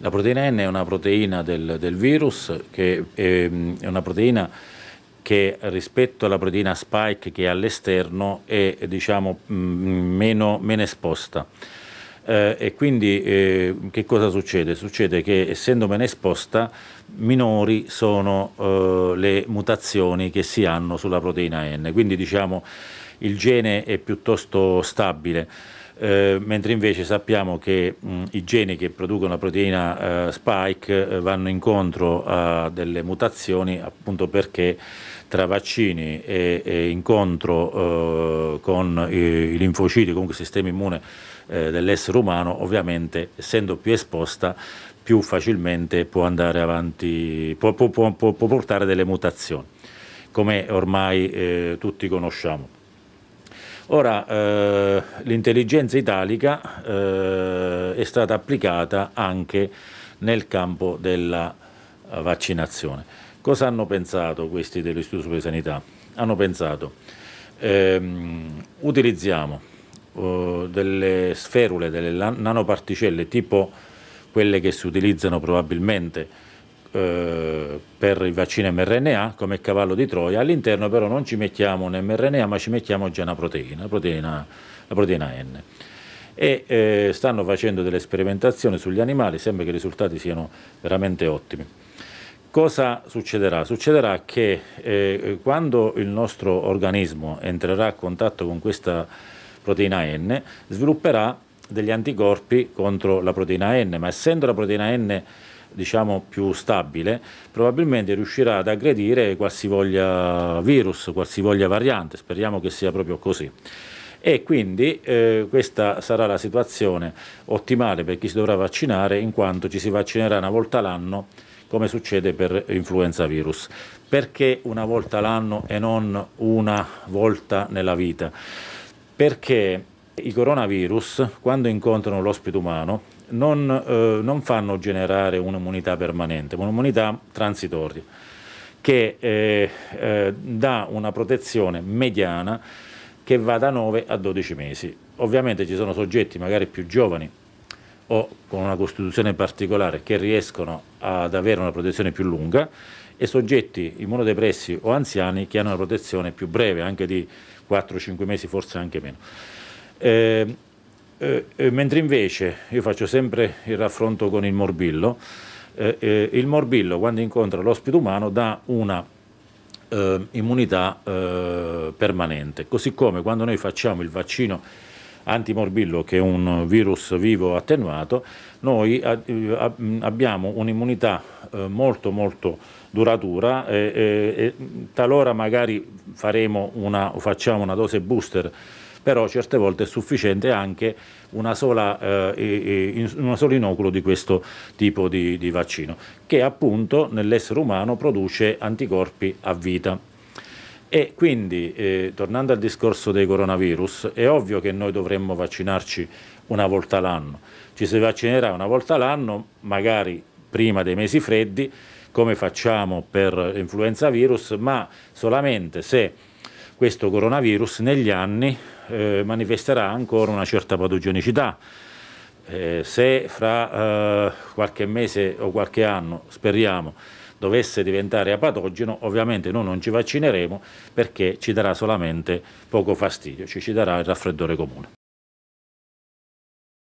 La proteina N è una proteina del, del virus, che è, ehm, è una proteina che rispetto alla proteina spike che è all'esterno è diciamo, mm, meno, meno esposta. Eh, e quindi eh, che cosa succede? Succede che essendo meno esposta minori sono eh, le mutazioni che si hanno sulla proteina N, quindi diciamo il gene è piuttosto stabile. Eh, mentre invece sappiamo che mh, i geni che producono la proteina eh, spike eh, vanno incontro a delle mutazioni appunto perché tra vaccini e, e incontro eh, con i, i linfociti, comunque il sistema immune eh, dell'essere umano, ovviamente essendo più esposta più facilmente può andare avanti, può, può, può, può portare delle mutazioni, come ormai tutti conosciamo. Ora, eh, l'intelligenza italica eh, è stata applicata anche nel campo della eh, vaccinazione. Cosa hanno pensato questi dell'Istituto Superiore di Sanità? Hanno pensato, ehm, utilizziamo eh, delle sferule, delle nanoparticelle tipo quelle che si utilizzano probabilmente eh, per il vaccino mRNA come cavallo di Troia, all'interno però non ci mettiamo un mRNA ma ci mettiamo già una proteina, la proteina, la proteina N. E eh, stanno facendo delle sperimentazioni sugli animali, sembra che i risultati siano veramente ottimi. Cosa succederà? Succederà che eh, quando il nostro organismo entrerà a contatto con questa proteina N, svilupperà degli anticorpi contro la proteina N, ma essendo la proteina N diciamo, più stabile, probabilmente riuscirà ad aggredire qualsivoglia virus, qualsivoglia variante, speriamo che sia proprio così. E quindi eh, questa sarà la situazione ottimale per chi si dovrà vaccinare, in quanto ci si vaccinerà una volta l'anno, come succede per influenza virus. Perché una volta l'anno e non una volta nella vita? Perché i coronavirus, quando incontrano l'ospite umano, non, eh, non fanno generare un'immunità permanente, ma un'immunità transitoria che eh, eh, dà una protezione mediana che va da 9 a 12 mesi. Ovviamente ci sono soggetti magari più giovani o con una costituzione particolare che riescono ad avere una protezione più lunga e soggetti immunodepressi o anziani che hanno una protezione più breve, anche di 4-5 mesi, forse anche meno. Eh, eh, eh, mentre invece io faccio sempre il raffronto con il morbillo, eh, eh il morbillo quando incontra l'ospite umano dà una eh, immunità eh, permanente, così come quando noi facciamo il vaccino antimorbillo che è un virus vivo attenuato, noi mm, abbiamo un'immunità molto molto duratura, e talora magari faremo una, facciamo una dose booster però certe volte è sufficiente anche una sola, eh, un solo inoculo di questo tipo di, di vaccino, che appunto nell'essere umano produce anticorpi a vita. E quindi, eh, tornando al discorso dei coronavirus, è ovvio che noi dovremmo vaccinarci una volta l'anno. Ci si vaccinerà una volta l'anno, magari prima dei mesi freddi, come facciamo per influenza virus, ma solamente se questo coronavirus negli anni eh, manifesterà ancora una certa patogenicità. Eh, se fra eh, qualche mese o qualche anno, speriamo, dovesse diventare apatogeno, ovviamente noi non ci vaccineremo perché ci darà solamente poco fastidio, ci, ci darà il raffreddore comune.